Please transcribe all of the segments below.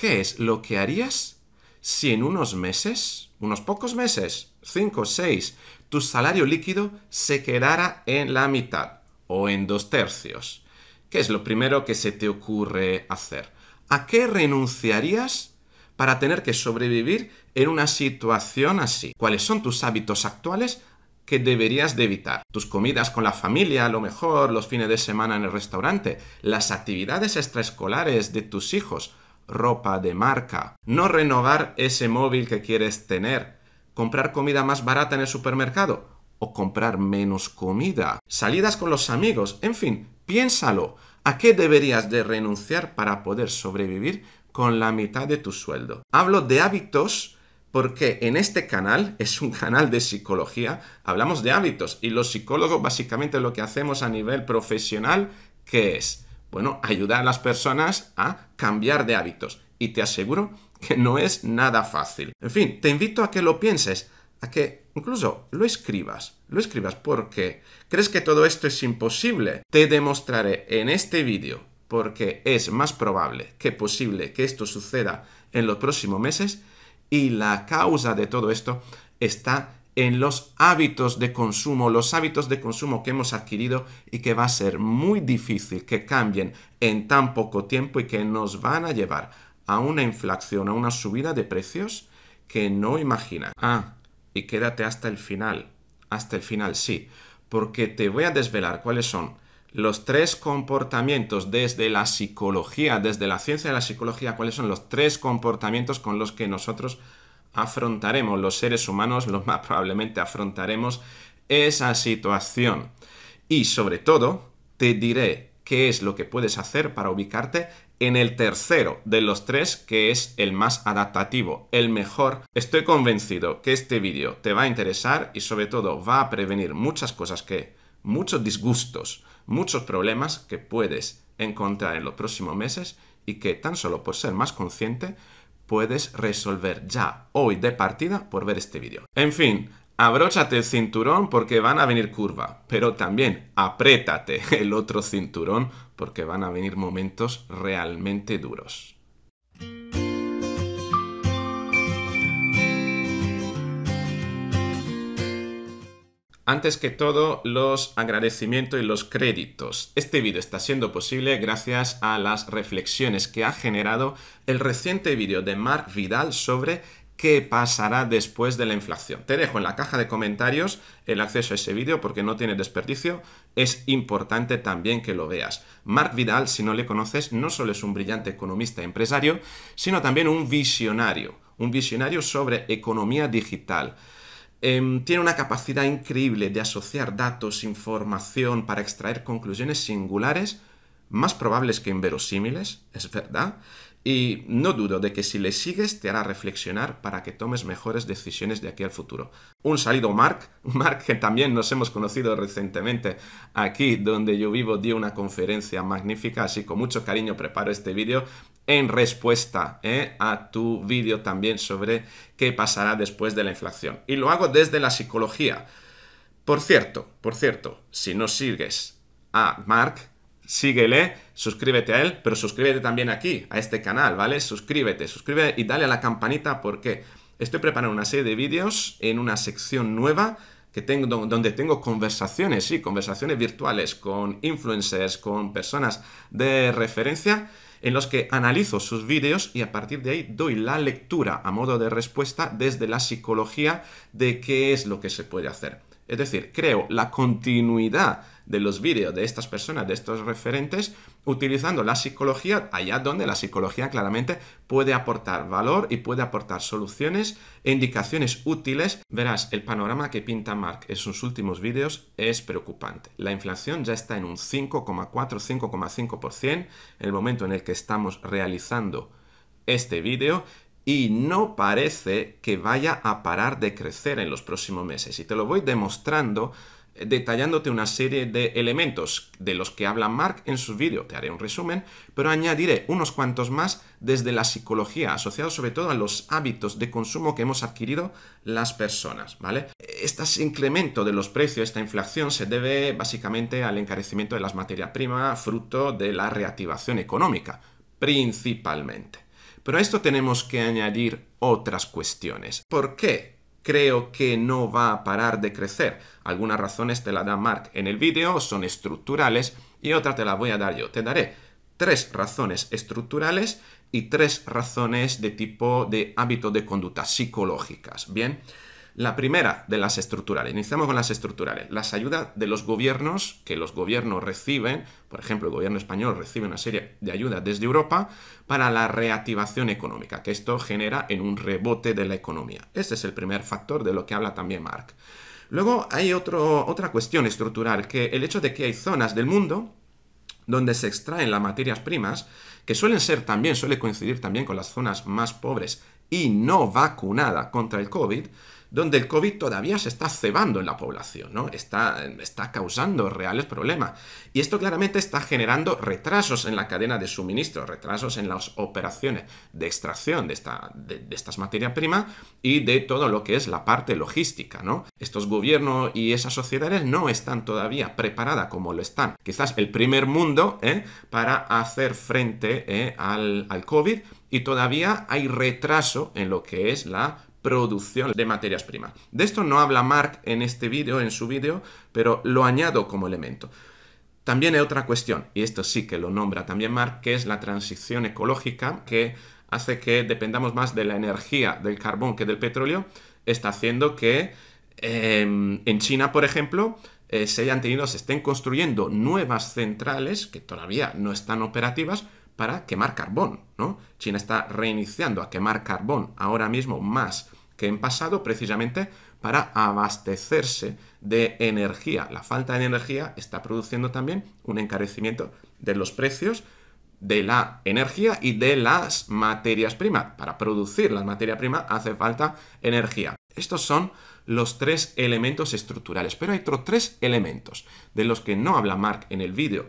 ¿Qué es lo que harías si en unos meses, unos pocos meses, 5 o 6, tu salario líquido se quedara en la mitad o en dos tercios? ¿Qué es lo primero que se te ocurre hacer? ¿A qué renunciarías para tener que sobrevivir en una situación así? ¿Cuáles son tus hábitos actuales que deberías de evitar. Tus comidas con la familia, a lo mejor los fines de semana en el restaurante, las actividades extraescolares de tus hijos, ropa de marca, no renovar ese móvil que quieres tener, comprar comida más barata en el supermercado o comprar menos comida, salidas con los amigos, en fin, piénsalo, ¿a qué deberías de renunciar para poder sobrevivir con la mitad de tu sueldo? Hablo de hábitos porque en este canal es un canal de psicología, hablamos de hábitos y los psicólogos básicamente lo que hacemos a nivel profesional, ¿qué es? Bueno, ayuda a las personas a cambiar de hábitos. Y te aseguro que no es nada fácil. En fin, te invito a que lo pienses, a que incluso lo escribas. Lo escribas porque crees que todo esto es imposible. Te demostraré en este vídeo porque es más probable que posible que esto suceda en los próximos meses y la causa de todo esto está en los hábitos de consumo, los hábitos de consumo que hemos adquirido y que va a ser muy difícil que cambien en tan poco tiempo y que nos van a llevar a una inflación, a una subida de precios que no imagina. Ah, y quédate hasta el final, hasta el final sí, porque te voy a desvelar cuáles son los tres comportamientos desde la psicología, desde la ciencia de la psicología, cuáles son los tres comportamientos con los que nosotros afrontaremos los seres humanos, lo más probablemente afrontaremos esa situación. Y sobre todo, te diré qué es lo que puedes hacer para ubicarte en el tercero de los tres que es el más adaptativo, el mejor. Estoy convencido que este vídeo te va a interesar y sobre todo va a prevenir muchas cosas que, muchos disgustos, muchos problemas que puedes encontrar en los próximos meses y que tan solo por ser más consciente puedes resolver ya hoy de partida por ver este vídeo. En fin, abróchate el cinturón porque van a venir curvas, pero también apriétate el otro cinturón porque van a venir momentos realmente duros. Antes que todo, los agradecimientos y los créditos. Este vídeo está siendo posible gracias a las reflexiones que ha generado el reciente vídeo de Marc Vidal sobre qué pasará después de la inflación. Te dejo en la caja de comentarios el acceso a ese vídeo porque no tiene desperdicio. Es importante también que lo veas. Marc Vidal, si no le conoces, no solo es un brillante economista y empresario, sino también un visionario. Un visionario sobre economía digital. Em, tiene una capacidad increíble de asociar datos, información para extraer conclusiones singulares, más probables que inverosímiles, es verdad, y no dudo de que si le sigues te hará reflexionar para que tomes mejores decisiones de aquí al futuro. Un saludo Mark, Mark que también nos hemos conocido recientemente aquí donde yo vivo, dio una conferencia magnífica, así con mucho cariño preparo este vídeo en respuesta eh, a tu vídeo también sobre qué pasará después de la inflación. Y lo hago desde la psicología. Por cierto, por cierto, si no sigues a Mark, síguele suscríbete a él, pero suscríbete también aquí, a este canal, ¿vale? Suscríbete, suscríbete y dale a la campanita porque estoy preparando una serie de vídeos en una sección nueva que tengo, donde tengo conversaciones, sí, conversaciones virtuales con influencers, con personas de referencia, en los que analizo sus vídeos y a partir de ahí doy la lectura a modo de respuesta desde la psicología de qué es lo que se puede hacer. Es decir, creo la continuidad de los vídeos de estas personas, de estos referentes, utilizando la psicología allá donde la psicología claramente puede aportar valor y puede aportar soluciones e indicaciones útiles. Verás, el panorama que pinta Mark en sus últimos vídeos es preocupante. La inflación ya está en un 5,4-5,5% en el momento en el que estamos realizando este vídeo y no parece que vaya a parar de crecer en los próximos meses. Y te lo voy demostrando eh, detallándote una serie de elementos de los que habla Mark en su vídeos, te haré un resumen, pero añadiré unos cuantos más desde la psicología, asociado sobre todo a los hábitos de consumo que hemos adquirido las personas, ¿vale? Este incremento de los precios, esta inflación, se debe básicamente al encarecimiento de las materias primas, fruto de la reactivación económica, principalmente. Pero a esto tenemos que añadir otras cuestiones. ¿Por qué creo que no va a parar de crecer? Algunas razones te las da Mark en el vídeo, son estructurales, y otra te la voy a dar yo. Te daré tres razones estructurales y tres razones de tipo de hábito de conducta psicológicas. Bien. La primera de las estructurales, iniciamos con las estructurales, las ayudas de los gobiernos que los gobiernos reciben, por ejemplo el gobierno español recibe una serie de ayudas desde Europa para la reactivación económica, que esto genera en un rebote de la economía. Este es el primer factor de lo que habla también Marc. Luego hay otro, otra cuestión estructural, que el hecho de que hay zonas del mundo donde se extraen las materias primas, que suelen ser también, suele coincidir también con las zonas más pobres y no vacunadas contra el COVID, donde el COVID todavía se está cebando en la población, ¿no? Está, está causando reales problemas. Y esto claramente está generando retrasos en la cadena de suministro, retrasos en las operaciones de extracción de, esta, de, estas materias primas y de todo lo que es la parte logística, ¿no? Estos gobiernos y esas sociedades no están todavía preparadas como lo están. Quizás el primer mundo ¿eh? para hacer frente ¿eh? al, al COVID y todavía hay retraso en lo que es la producción de materias primas. De esto no habla Mark en este vídeo, en su vídeo, pero lo añado como elemento. También hay otra cuestión, y esto sí que lo nombra también Mark, que es la transición ecológica que hace que dependamos más de la energía del carbón que del petróleo, está haciendo que em, en China, por ejemplo, eh, se hayan tenido, se estén construyendo nuevas centrales que todavía no están operativas, para quemar carbón, China está reiniciando a quemar carbón ahora mismo más que en pasado precisamente para abastecerse de energía. La falta de energía está produciendo también un encarecimiento de los precios de la energía y de las materias primas. Para producir las materias primas hace falta energía. Estos son los tres elementos estructurales, pero hay otros tres elementos de los que no habla Mark en el vídeo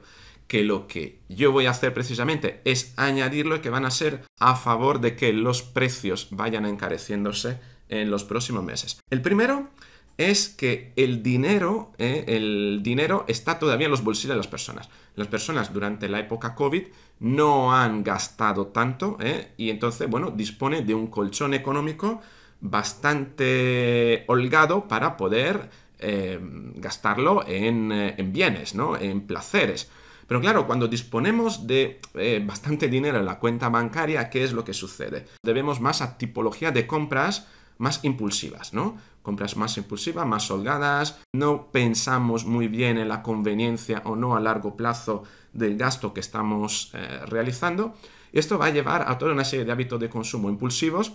que lo que yo voy a hacer precisamente es añadirlo y que van a ser a favor de que los precios vayan encareciéndose en los próximos meses. El primero es que el dinero, eh, el dinero está todavía en los bolsillos de las personas. Las personas durante la época COVID no han gastado tanto eh, y entonces, bueno, dispone de un colchón económico bastante holgado para poder eh, gastarlo en, bienes, En placeres. Pero claro, cuando disponemos de eh, bastante dinero en la cuenta bancaria, ¿qué es lo que sucede? Debemos más a tipología de compras más impulsivas, ¿no? Compras más impulsivas, más holgadas, no pensamos muy bien en la conveniencia o no a largo plazo del gasto que estamos eh, realizando. esto va a llevar a toda una serie de hábitos de consumo impulsivos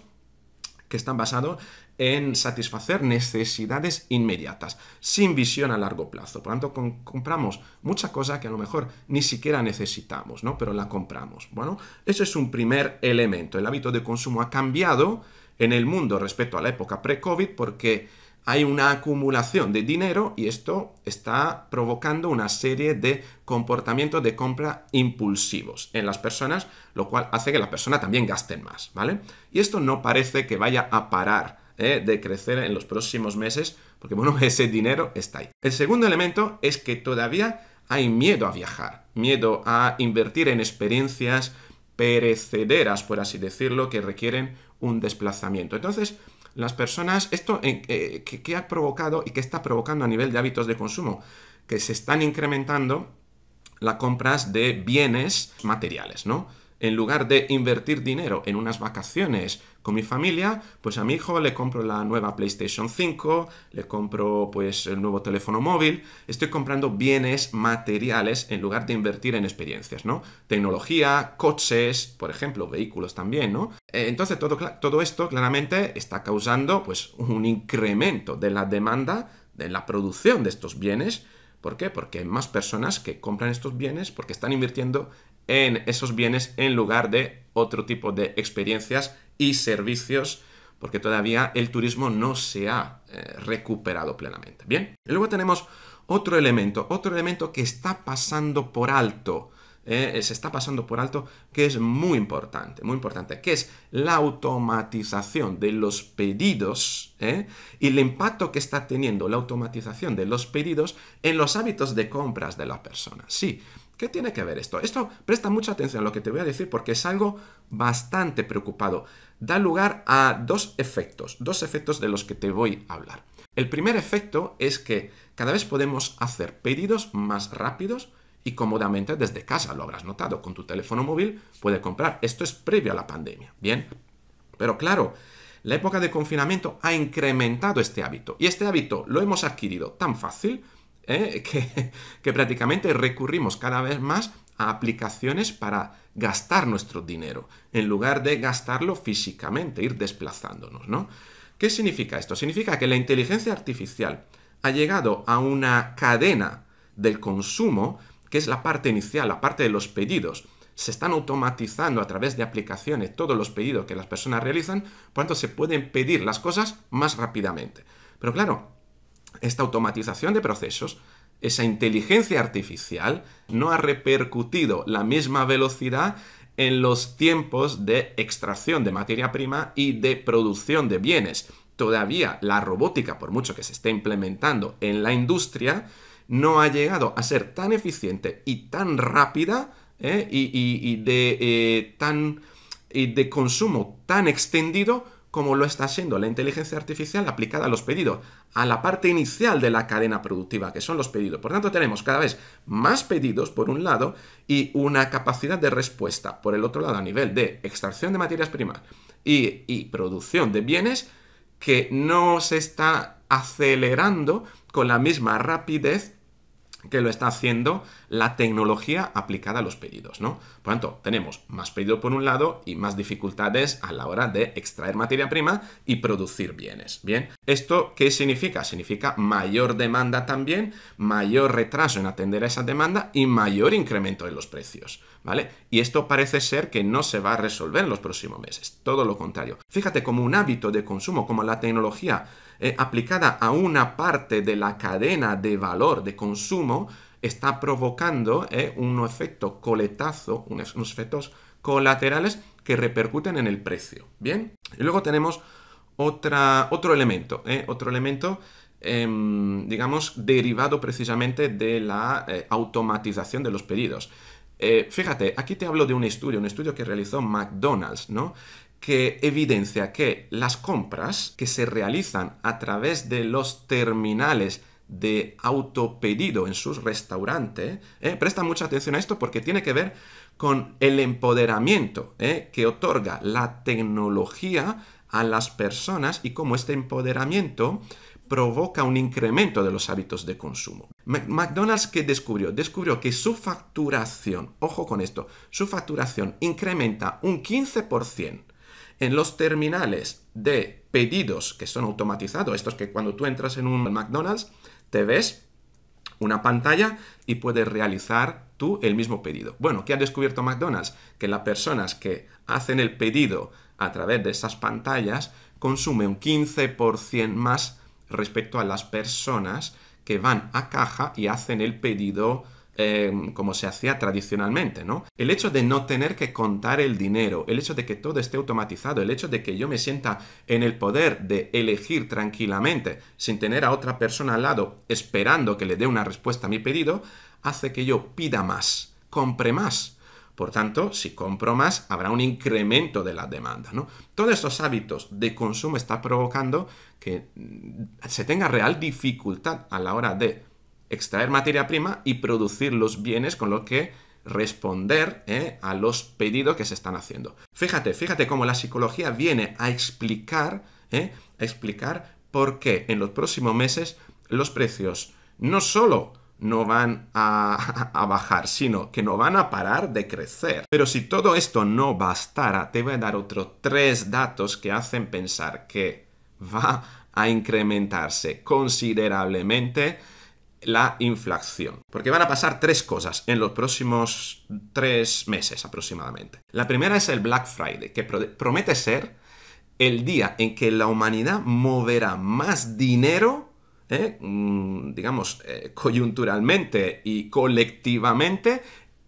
que están basados en satisfacer necesidades inmediatas, sin visión a largo plazo. Por lo tanto, compramos mucha cosa que a lo mejor ni siquiera necesitamos, ¿no? Pero la compramos. Bueno, eso es un primer elemento. El hábito de consumo ha cambiado en el mundo respecto a la época pre-COVID porque hay una acumulación de dinero y esto está provocando una serie de comportamientos de compra impulsivos en las personas, lo cual hace que la persona también gasten más, ¿vale? Y esto no parece que vaya a parar ¿eh? de crecer en los próximos meses, porque bueno, ese dinero está ahí. El segundo elemento es que todavía hay miedo a viajar, miedo a invertir en experiencias perecederas, por así decirlo, que requieren un desplazamiento. Entonces, las personas, esto eh, eh, ha provocado y que está provocando a nivel de hábitos de consumo, que se están incrementando las compras de bienes materiales, ¿no? en lugar de invertir dinero en unas vacaciones con mi familia, pues a mi hijo le compro la nueva PlayStation 5, le compro pues el nuevo teléfono móvil, estoy comprando bienes materiales en lugar de invertir en experiencias, ¿no? Tecnología, coches, por ejemplo, vehículos también, ¿no? Eh, entonces todo, todo esto claramente está causando pues un incremento de la demanda, de la producción de estos bienes, ¿Por qué? Porque hay más personas que compran estos bienes porque están invirtiendo en esos bienes en lugar de otro tipo de experiencias y servicios porque todavía el turismo no se ha eh, recuperado plenamente. Bien, y luego tenemos otro elemento, otro elemento que está pasando por alto, eh, se está pasando por alto, que es muy importante, muy importante, que es la automatización de los pedidos eh, y el impacto que está teniendo la automatización de los pedidos en los hábitos de compras de las personas Sí, ¿Qué tiene que ver esto? Esto presta mucha atención a lo que te voy a decir porque es algo bastante preocupado. Da lugar a dos efectos, dos efectos de los que te voy a hablar. El primer efecto es que cada vez podemos hacer pedidos más rápidos y cómodamente desde casa, lo habrás notado, con tu teléfono móvil puedes comprar. Esto es previo a la pandemia, ¿bien? Pero claro, la época de confinamiento ha incrementado este hábito y este hábito lo hemos adquirido tan fácil ¿eh? que, prácticamente recurrimos cada vez más a aplicaciones para gastar nuestro dinero, en lugar de gastarlo físicamente, ir desplazándonos, ¿no? ¿Qué significa esto? Significa que la inteligencia artificial ha llegado a una cadena del consumo, que es la parte inicial, la parte de los pedidos. Se están automatizando a través de aplicaciones todos los pedidos que las personas realizan, por tanto se pueden pedir las cosas más rápidamente. Pero claro, esta automatización de procesos, esa inteligencia artificial, no ha repercutido la misma velocidad en los tiempos de extracción de materia prima y de producción de bienes. Todavía la robótica, por mucho que se esté implementando en la industria, no ha llegado a ser tan eficiente y tan rápida ¿eh? y, de, eh, tan, y de consumo tan extendido como lo está siendo la inteligencia artificial aplicada a los pedidos a la parte inicial de la cadena productiva, que son los pedidos. Por tanto, tenemos cada vez más pedidos por un lado y una capacidad de respuesta por el otro lado a nivel de extracción de materias primas y, producción de bienes que no se está acelerando con la misma rapidez que lo está haciendo la tecnología aplicada a los pedidos, ¿no? Por tanto, tenemos más pedidos por un lado y más dificultades a la hora de extraer materia prima y producir bienes, ¿bien? ¿Esto qué significa? Significa mayor demanda también, mayor retraso en atender a esa demanda y mayor incremento en los precios, ¿vale? Y esto parece ser que no se va a resolver en los próximos meses, todo lo contrario. Fíjate como un hábito de consumo, como la tecnología eh, aplicada a una parte de la cadena de valor de consumo está provocando eh, un efecto coletazo, unos, efectos colaterales que repercuten en el precio. Bien, y luego tenemos otro elemento, eh, otro elemento em, digamos derivado precisamente de la automatización de los pedidos. fíjate, aquí te hablo de un estudio, un estudio que realizó McDonald's, ¿no? que evidencia que las compras que se realizan a través de los terminales de autopedido en sus restaurantes, eh, presta mucha atención a esto porque tiene que ver con el empoderamiento eh, que otorga la tecnología a las personas y cómo este empoderamiento provoca un incremento de los hábitos de consumo. McDonald's que descubrió, descubrió que su facturación, ojo con esto, su facturación incrementa un 15% en los terminales de pedidos que son automatizados, estos que cuando tú entras en un McDonald's te ves una pantalla y puedes realizar tú el mismo pedido. Bueno, ¿qué ha descubierto McDonald's? Que las personas que hacen el pedido a través de esas pantallas consumen un 15% más respecto a las personas que van a caja y hacen el pedido eh, como se hacía tradicionalmente, ¿no? El hecho de no tener que contar el dinero, el hecho de que todo esté automatizado, el hecho de que yo me sienta en el poder de elegir tranquilamente, sin tener a otra persona al lado esperando que le dé una respuesta a mi pedido, hace que yo pida más, compre más, por tanto, si compro más, habrá un incremento de la demanda. ¿no? Todos estos hábitos de consumo están provocando que mm, se tenga real dificultad a la hora de extraer materia prima y producir los bienes con lo que responder eh, a los pedidos que se están haciendo. Fíjate, fíjate cómo la psicología viene a explicar, eh, explicar por qué en los próximos meses los precios no solo no van a, a, bajar, sino que no van a parar de crecer. Pero si todo esto no bastara, te voy a dar otros tres datos que hacen pensar que va a incrementarse considerablemente la inflación. Porque van a pasar tres cosas en los próximos tres meses aproximadamente. La primera es el Black Friday, que promete ser el día en que la humanidad moverá más dinero, ¿eh? mm, digamos, eh, coyunturalmente y colectivamente,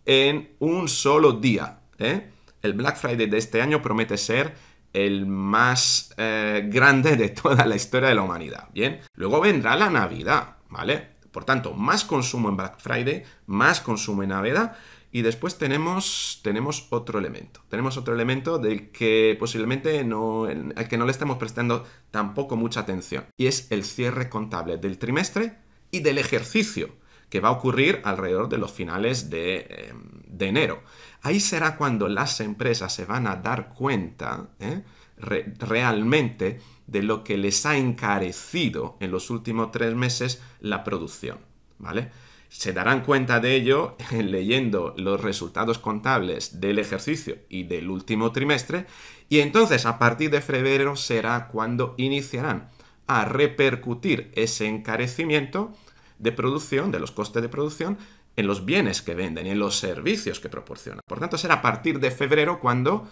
en un solo día. ¿eh? El Black Friday de este año promete ser el más grande de toda la historia de la humanidad. Bien, luego vendrá la Navidad, ¿vale? Por tanto, más consumo en Black Friday, más consumo en Navidad. Y después tenemos, tenemos otro elemento. Tenemos otro elemento del que posiblemente no, que no le estemos prestando tampoco mucha atención. Y es el cierre contable del trimestre y del ejercicio que va a ocurrir alrededor de los finales de, em, enero. Ahí será cuando las empresas se van a dar cuenta ¿eh? realmente de lo que les ha encarecido en los últimos tres meses la producción, ¿vale? Se darán cuenta de ello leyendo los resultados contables del ejercicio y del último trimestre y entonces a partir de febrero será cuando iniciarán a repercutir ese encarecimiento de producción, de los costes de producción, en los bienes que venden y en los servicios que proporcionan. Por tanto, será a partir de febrero cuando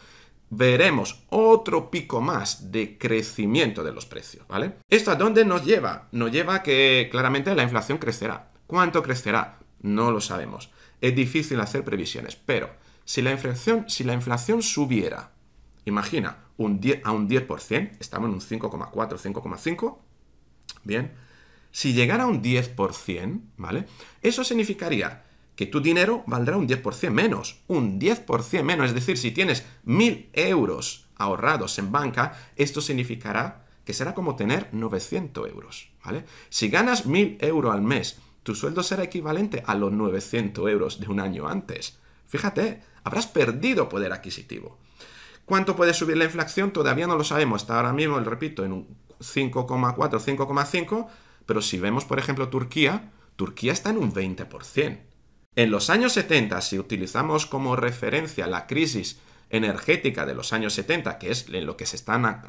veremos otro pico más de crecimiento de los precios, ¿vale? ¿Esto a dónde nos lleva? Nos lleva a que claramente la inflación crecerá. ¿Cuánto crecerá? No lo sabemos. Es difícil hacer previsiones, pero si la inflación, si la inflación subiera, imagina, un 10, a un 10%, estamos en un 5,4, 5,5, bien, si llegara a un 10%, ¿vale? Eso significaría que tu dinero valdrá un 10% menos, un 10% menos. Es decir, si tienes 1.000 euros ahorrados en banca, esto significará que será como tener 900 euros, ¿vale? Si ganas 1.000 euros al mes, tu sueldo será equivalente a los 900 euros de un año antes. Fíjate, habrás perdido poder adquisitivo. ¿Cuánto puede subir la inflación? Todavía no lo sabemos. hasta ahora mismo, repito, en un 5,4, 5,5, pero si vemos, por ejemplo, Turquía, Turquía está en un 20%. En los años 70, si utilizamos como referencia la crisis energética de los años 70, que es en lo que se están ah,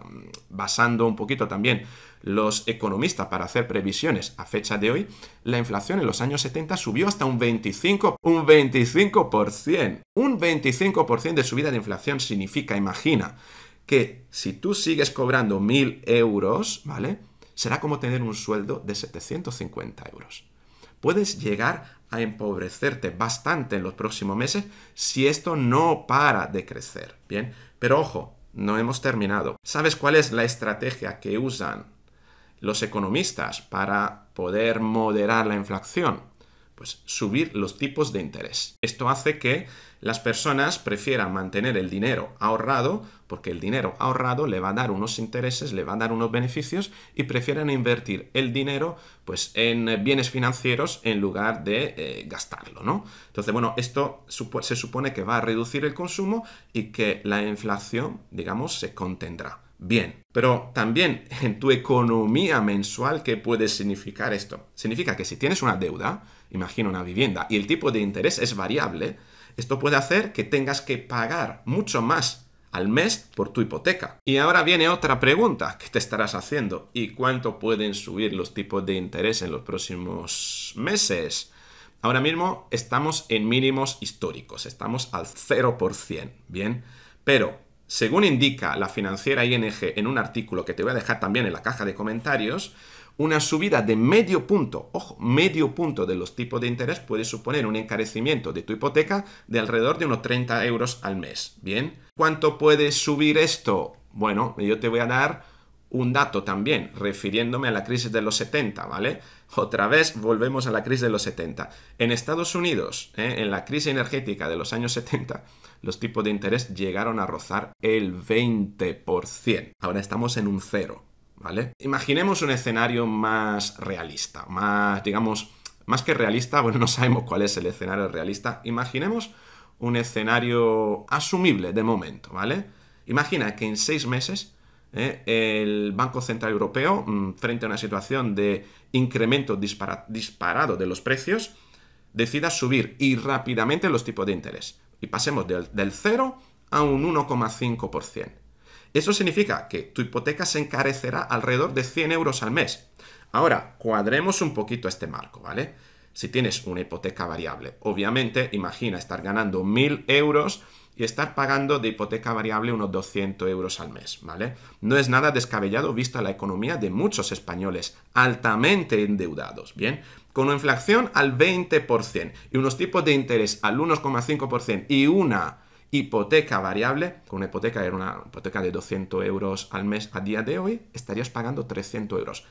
basando un poquito también los economistas para hacer previsiones a fecha de hoy, la inflación en los años 70 subió hasta un 25%. Un 25%. Un 25% de subida de inflación significa, imagina, que si tú sigues cobrando 1.000 euros, ¿vale? Será como tener un sueldo de 750 euros. Puedes llegar a empobrecerte bastante en los próximos meses si esto no para de crecer. Bien, pero ojo, no hemos terminado. ¿Sabes cuál es la estrategia que usan los economistas para poder moderar la inflación? Pues subir los tipos de interés. Esto hace que las personas prefieran mantener el dinero ahorrado porque el dinero ahorrado le va a dar unos intereses, le va a dar unos beneficios y prefieren invertir el dinero pues en eh, bienes financieros en lugar de eh, gastarlo, ¿no? Entonces, bueno, esto se supone que va a reducir el consumo y que la inflación, digamos, se contendrá. Bien, pero también en tu economía mensual, ¿qué puede significar esto? Significa que si tienes una deuda, imagina una vivienda, y el tipo de interés es variable, esto puede hacer que tengas que pagar mucho más al mes por tu hipoteca. Y ahora viene otra pregunta que te estarás haciendo. ¿Y cuánto pueden subir los tipos de interés en los próximos meses? Ahora mismo estamos en mínimos históricos, estamos al 0%, ¿bien? Pero, según indica la financiera ING en un artículo que te voy a dejar también en la caja de comentarios, una subida de medio punto, ojo, medio punto de los tipos de interés puede suponer un encarecimiento de tu hipoteca de alrededor de unos 30 euros al mes. Bien, ¿cuánto puede subir esto? Bueno, yo te voy a dar un dato también, refiriéndome a la crisis de los 70, ¿vale? Otra vez volvemos a la crisis de los 70. En Estados Unidos, ¿eh? en la crisis energética de los años 70, los tipos de interés llegaron a rozar el 20%. Ahora estamos en un cero. Imaginemos un escenario más realista, más, digamos, más que realista, bueno, no sabemos cuál es el escenario realista, imaginemos un escenario asumible de momento, ¿vale? Imagina que en seis meses ¿eh? el Banco Central Europeo, mm, frente a una situación de incremento disparado de los precios, decida subir y rápidamente los tipos de interés y pasemos del, del 0 a un 1,5%. Eso significa que tu hipoteca se encarecerá alrededor de 100 euros al mes. Ahora, cuadremos un poquito este marco, ¿vale? Si tienes una hipoteca variable, obviamente imagina estar ganando 1.000 euros y estar pagando de hipoteca variable unos 200 euros al mes, ¿vale? No es nada descabellado vista la economía de muchos españoles altamente endeudados, ¿bien? Con una inflación al 20% y unos tipos de interés al 1,5% y una hipoteca variable, con una hipoteca era una hipoteca de 200 euros al mes a día de hoy, estarías pagando 300 euros.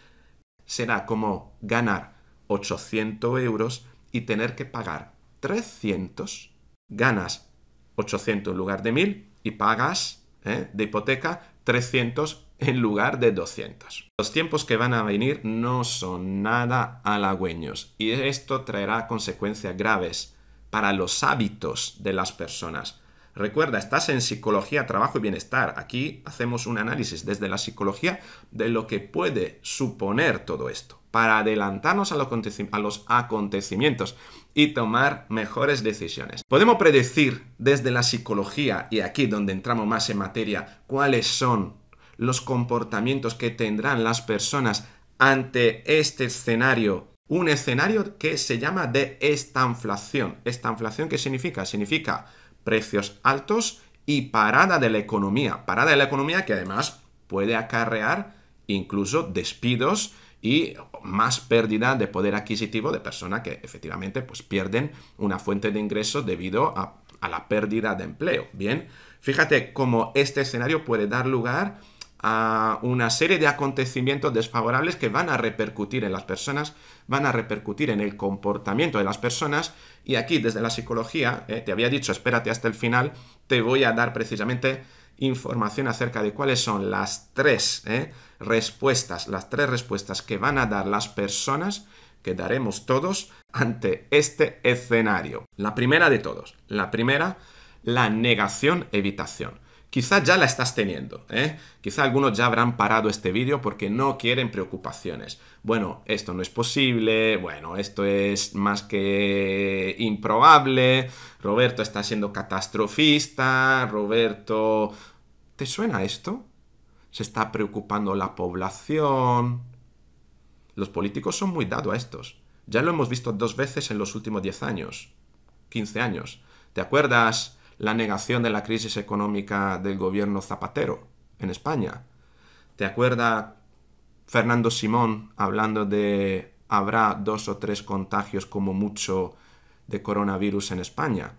Será como ganar 800 euros y tener que pagar 300, ganas 800 en lugar de 1000 y pagas ¿eh? de hipoteca 300 en lugar de 200. Los tiempos que van a venir no son nada halagüeños y esto traerá consecuencias graves para los hábitos de las personas Recuerda, estás en psicología, trabajo y bienestar. Aquí hacemos un análisis desde la psicología de lo que puede suponer todo esto para adelantarnos a los acontecimientos y tomar mejores decisiones. Podemos predecir desde la psicología, y aquí donde entramos más en materia, cuáles son los comportamientos que tendrán las personas ante este escenario un escenario que se llama de estanflación. ¿Estanflación qué significa? Significa precios altos y parada de la economía. Parada de la economía que además puede acarrear incluso despidos y más pérdida de poder adquisitivo de personas que efectivamente pues, pierden una fuente de ingresos debido a, a la pérdida de empleo. Bien, fíjate cómo este escenario puede dar lugar a una serie de acontecimientos desfavorables que van a repercutir en las personas, van a repercutir en el comportamiento de las personas. Y aquí, desde la psicología, eh, te había dicho, espérate hasta el final, te voy a dar precisamente información acerca de cuáles son las tres eh, respuestas, las tres respuestas que van a dar las personas, que daremos todos, ante este escenario. La primera de todos, la primera, la negación-evitación. Quizá ya la estás teniendo, ¿eh? Quizá algunos ya habrán parado este vídeo porque no quieren preocupaciones. Bueno, esto no es posible, bueno, esto es más que improbable, Roberto está siendo catastrofista, Roberto... ¿Te suena esto? Se está preocupando la población. Los políticos son muy dados a estos. Ya lo hemos visto dos veces en los últimos 10 años, 15 años. ¿Te acuerdas la negación de la crisis económica del gobierno Zapatero en España. ¿Te acuerdas Fernando Simón hablando de habrá dos o tres contagios como mucho de coronavirus en España?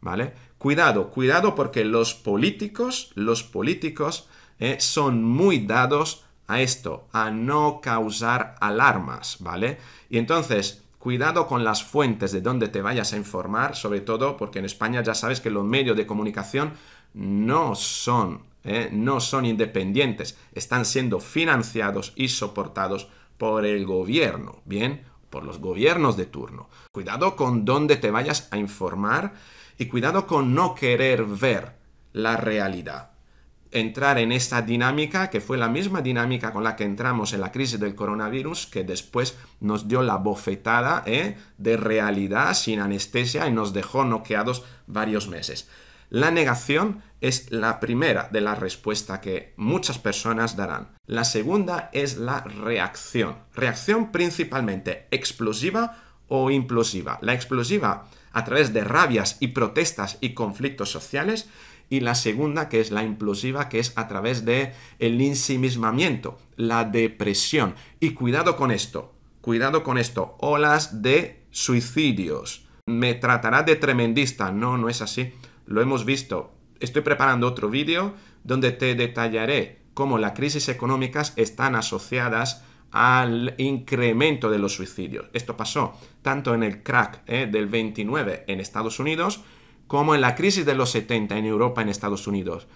¿Vale? Cuidado, cuidado porque los políticos, los políticos eh, son muy dados a esto, a no causar alarmas, ¿vale? Y entonces, Cuidado con las fuentes de donde te vayas a informar, sobre todo porque en España ya sabes que los medios de comunicación no son, eh, no son independientes, están siendo financiados y soportados por el gobierno, ¿bien? Por los gobiernos de turno. Cuidado con dónde te vayas a informar y cuidado con no querer ver la realidad entrar en esta dinámica que fue la misma dinámica con la que entramos en la crisis del coronavirus que después nos dio la bofetada ¿eh? de realidad sin anestesia y nos dejó noqueados varios meses. La negación es la primera de la respuesta que muchas personas darán. La segunda es la reacción. Reacción principalmente explosiva o implosiva. La explosiva a través de rabias y protestas y conflictos sociales y la segunda, que es la implosiva, que es a través de el ensimismamiento, la depresión. Y cuidado con esto, cuidado con esto, olas de suicidios. Me tratará de tremendista, no, no es así, lo hemos visto. Estoy preparando otro vídeo donde te detallaré cómo las crisis económicas están asociadas al incremento de los suicidios. Esto pasó tanto en el crack eh, del 29 en Estados Unidos como en la crisis de los 70 en Europa, en Estados Unidos.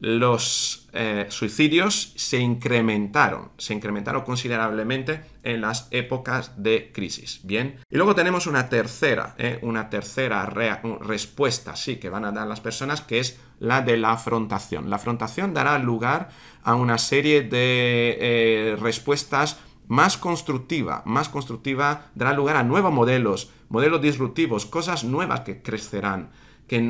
Los eh, suicidios se incrementaron, se incrementaron considerablemente en las épocas de crisis. Bien, y luego tenemos una tercera, eh, una tercera respuesta, sí, que van a dar las personas, que es la de la afrontación. La afrontación dará lugar a una serie de eh, respuestas más constructiva, más constructiva, dará lugar a nuevos modelos modelos disruptivos, cosas nuevas que crecerán, que,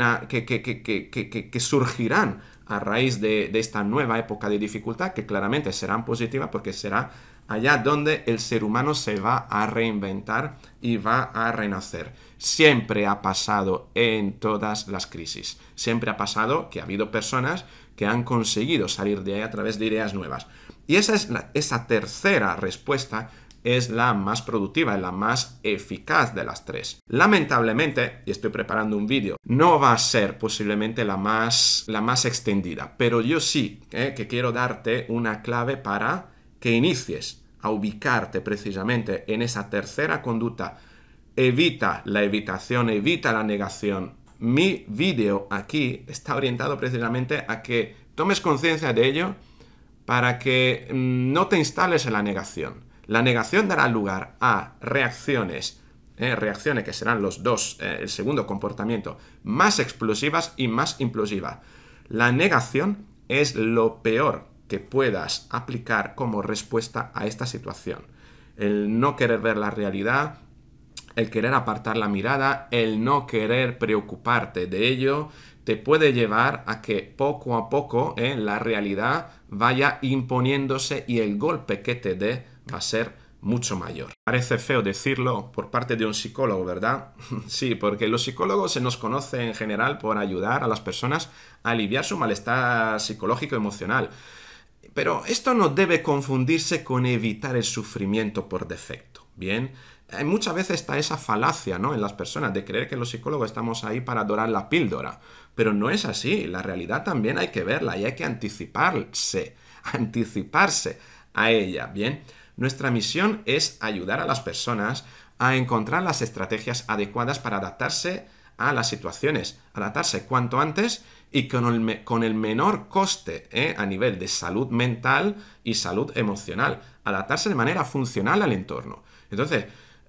que, surgirán a raíz de, esta nueva época de dificultad, que claramente serán positivas porque será allá donde el ser humano se va a reinventar y va a renacer. Siempre ha pasado en todas las crisis. Siempre ha pasado que ha habido personas que han conseguido salir de ahí a través de ideas nuevas. Y esa es la, esa tercera respuesta es la más productiva, es la más eficaz de las tres. Lamentablemente, y estoy preparando un vídeo, no va a ser posiblemente la más, la más extendida, pero yo sí eh, que quiero darte una clave para que inicies a ubicarte precisamente en esa tercera conducta. Evita la evitación, evita la negación. Mi vídeo aquí está orientado precisamente a que tomes conciencia de ello para que mm, no te instales en la negación. La negación dará lugar a reacciones, eh, reacciones que serán los dos, eh, el segundo comportamiento, más explosivas y más implosivas. La negación es lo peor que puedas aplicar como respuesta a esta situación. El no querer ver la realidad, el querer apartar la mirada, el no querer preocuparte de ello, te puede llevar a que poco a poco eh, la realidad vaya imponiéndose y el golpe que te dé va a ser mucho mayor. Parece feo decirlo por parte de un psicólogo, ¿verdad? sí, porque los psicólogos se nos conocen en general por ayudar a las personas a aliviar su malestar psicológico emocional. Pero esto no debe confundirse con evitar el sufrimiento por defecto, ¿bien? Muchas veces está esa falacia ¿no? en las personas de creer que los psicólogos estamos ahí para adorar la píldora, pero no es así, la realidad también hay que verla y hay que anticiparse, anticiparse a ella, ¿bien? Nuestra misión es ayudar a las personas a encontrar las estrategias adecuadas para adaptarse a las situaciones, adaptarse cuanto antes y con el, menor coste ¿eh? a nivel de salud mental y salud emocional, adaptarse de manera funcional al entorno. Entonces,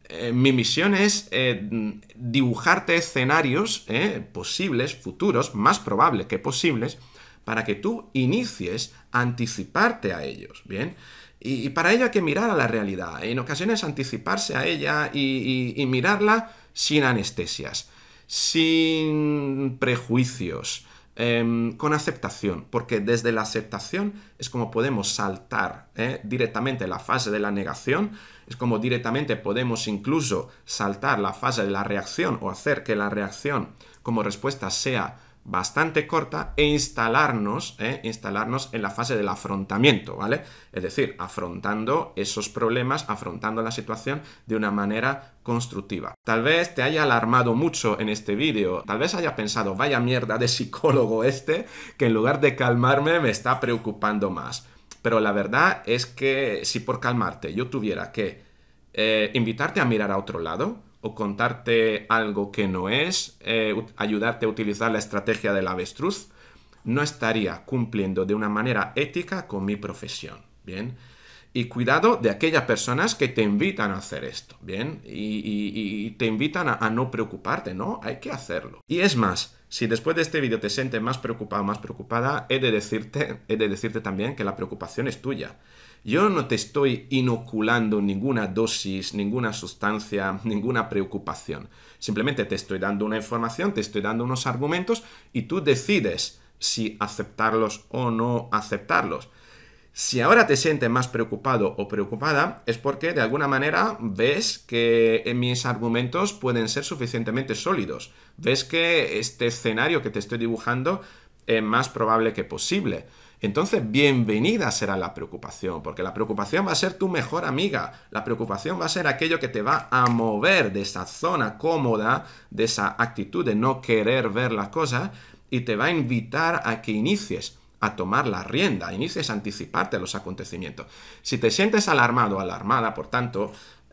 eh, mi misión es eh, dibujarte escenarios posibles, futuros, más probables que posibles, para que tú inicies a anticiparte a ellos, ¿bien? Y, para ello hay que mirar a la realidad, en ocasiones anticiparse a ella y, mirarla sin anestesias, sin prejuicios, em, con aceptación, porque desde la aceptación es como podemos saltar ¿eh? directamente la fase de la negación, es como directamente podemos incluso saltar la fase de la reacción o hacer que la reacción como respuesta sea bastante corta e instalarnos, eh, instalarnos en la fase del afrontamiento, ¿vale? Es decir, afrontando esos problemas, afrontando la situación de una manera constructiva. Tal vez te haya alarmado mucho en este vídeo, tal vez haya pensado, vaya mierda de psicólogo este, que en lugar de calmarme me está preocupando más. Pero la verdad es que si por calmarte yo tuviera que eh, invitarte a mirar a otro lado, o contarte algo que no es, eh, ayudarte a utilizar la estrategia del avestruz, no estaría cumpliendo de una manera ética con mi profesión, ¿bien? Y cuidado de aquellas personas que te invitan a hacer esto, ¿bien? Y, te invitan a, no preocuparte, ¿no? Hay que hacerlo. Y es más, si después de este vídeo te sientes más preocupado, más preocupada, he de decirte, he de decirte también que la preocupación es tuya yo no te estoy inoculando ninguna dosis, ninguna sustancia, ninguna preocupación. Simplemente te estoy dando una información, te estoy dando unos argumentos y tú decides si aceptarlos o no aceptarlos. Si ahora te sientes más preocupado o preocupada es porque de alguna manera ves que eh, mis argumentos pueden ser suficientemente sólidos. Ves que este escenario que te estoy dibujando es más probable que posible. Entonces, bienvenida será la preocupación, porque la preocupación va a ser tu mejor amiga, la preocupación va a ser aquello que te va a mover de esa zona cómoda, de esa actitud de no querer ver las cosas, y te va a invitar a que inicies a tomar la rienda, inicies a anticiparte a los acontecimientos. Si te sientes alarmado, o alarmada, por tanto,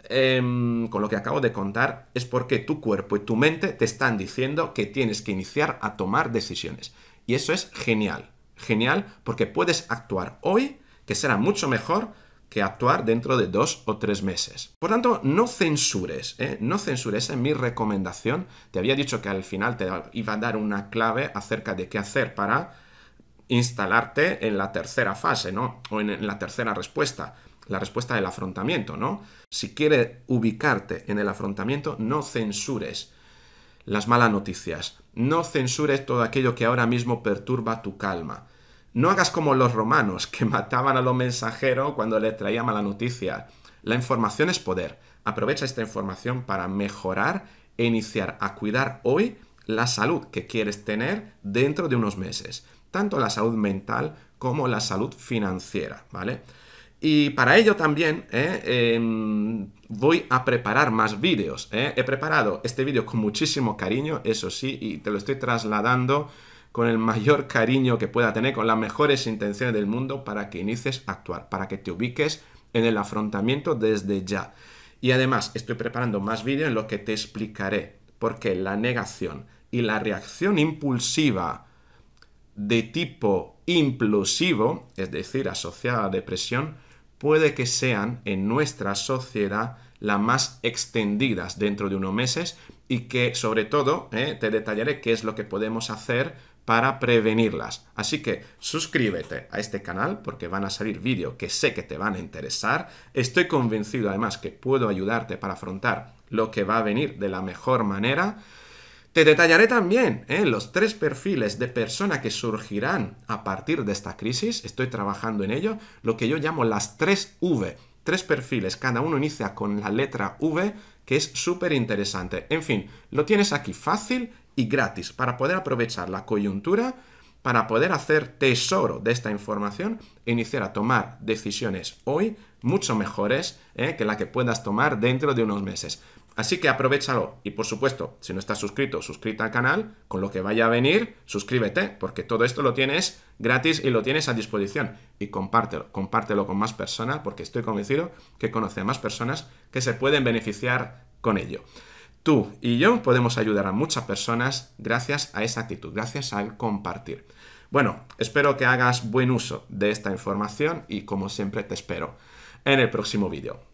em, con lo que acabo de contar, es porque tu cuerpo y tu mente te están diciendo que tienes que iniciar a tomar decisiones. Y eso es genial genial porque puedes actuar hoy que será mucho mejor que actuar dentro de dos o tres meses. Por tanto, no censures, ¿eh? no censures, es mi recomendación. Te había dicho que al final te iba a dar una clave acerca de qué hacer para instalarte en la tercera fase, ¿no? O en la tercera respuesta, la respuesta del afrontamiento, ¿no? Si quieres ubicarte en el afrontamiento, no censures las malas noticias, no censures todo aquello que ahora mismo perturba tu calma no hagas como los romanos, que mataban a los mensajeros cuando les traía mala noticia. La información es poder. Aprovecha esta información para mejorar e iniciar a cuidar hoy la salud que quieres tener dentro de unos meses, tanto la salud mental como la salud financiera, ¿vale? Y para ello también ¿eh? em, voy a preparar más vídeos. ¿eh? He preparado este vídeo con muchísimo cariño, eso sí, y te lo estoy trasladando con el mayor cariño que pueda tener, con las mejores intenciones del mundo para que inicies a actuar, para que te ubiques en el afrontamiento desde ya. Y además estoy preparando más vídeos en los que te explicaré por qué la negación y la reacción impulsiva de tipo implosivo, es decir, asociada a depresión, puede que sean en nuestra sociedad las más extendidas dentro de unos meses y que sobre todo eh, te detallaré qué es lo que podemos hacer para prevenirlas. Así que suscríbete a este canal porque van a salir vídeos que sé que te van a interesar. Estoy convencido además que puedo ayudarte para afrontar lo que va a venir de la mejor manera. Te detallaré también ¿eh? los tres perfiles de persona que surgirán a partir de esta crisis. Estoy trabajando en ello, lo que yo llamo las tres V. Tres perfiles, cada uno inicia con la letra V, que es súper interesante. En fin, lo tienes aquí fácil y gratis para poder aprovechar la coyuntura, para poder hacer tesoro de esta información e iniciar a tomar decisiones hoy mucho mejores eh, que la que puedas tomar dentro de unos meses. Así que aprovechalo y por supuesto, si no estás suscrito, suscríbete al canal, con lo que vaya a venir, suscríbete, porque todo esto lo tienes gratis y lo tienes a disposición. Y compártelo, compártelo con más personas, porque estoy convencido que conoce a más personas que se pueden beneficiar con ello. Tú y yo podemos ayudar a muchas personas gracias a esa actitud, gracias al compartir. Bueno, espero que hagas buen uso de esta información y como siempre te espero en el próximo vídeo.